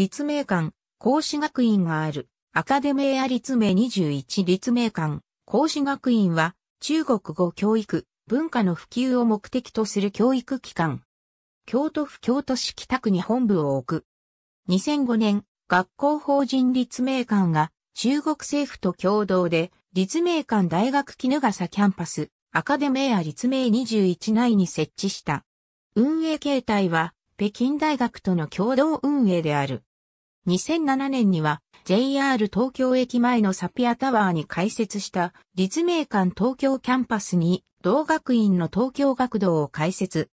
立命館、孔子学院がある。アカデミア立命21立命館、孔子学院は中国語教育、文化の普及を目的とする教育機関。京都府京都市北区に本部を置く。2005年、学校法人立命館が中国政府と共同で立命館大学絹笠キャンパス、アカデミア立命21内に設置した。運営形態は北京大学との共同運営である。2007年には JR 東京駅前のサピアタワーに開設した立命館東京キャンパスに同学院の東京学堂を開設。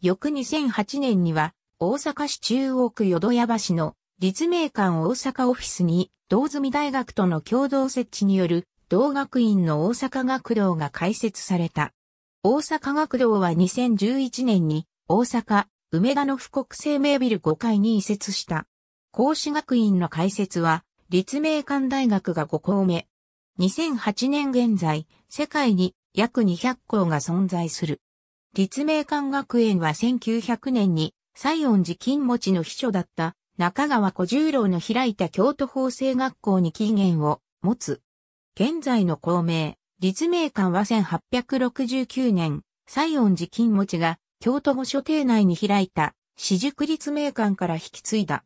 翌2008年には大阪市中央区淀屋橋の立命館大阪オフィスに同住大学との共同設置による同学院の大阪学堂が開設された。大阪学堂は2011年に大阪梅田の富国生命ビル5階に移設した。孔子学院の開設は、立命館大学が5校目。2008年現在、世界に約200校が存在する。立命館学園は1900年に、西園寺金持ちの秘書だった中川小十郎の開いた京都法制学校に起源を持つ。現在の校名、立命館は1869年、西園寺金持ちが京都御所邸内に開いた私塾立命館から引き継いだ。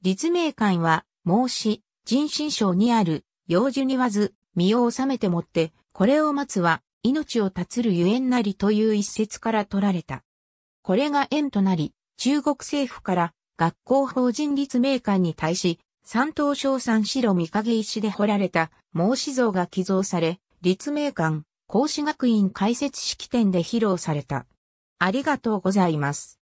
立命館は、孟子、人心章にある、幼樹にわず、身を治めてもって、これを待つは、命を絶つるゆえんなりという一節から取られた。これが縁となり、中国政府から学校法人立命館に対し、三等賞三白三影石で彫られた孟子像が寄贈され、立命館、孔子学院開設式典で披露された。ありがとうございます。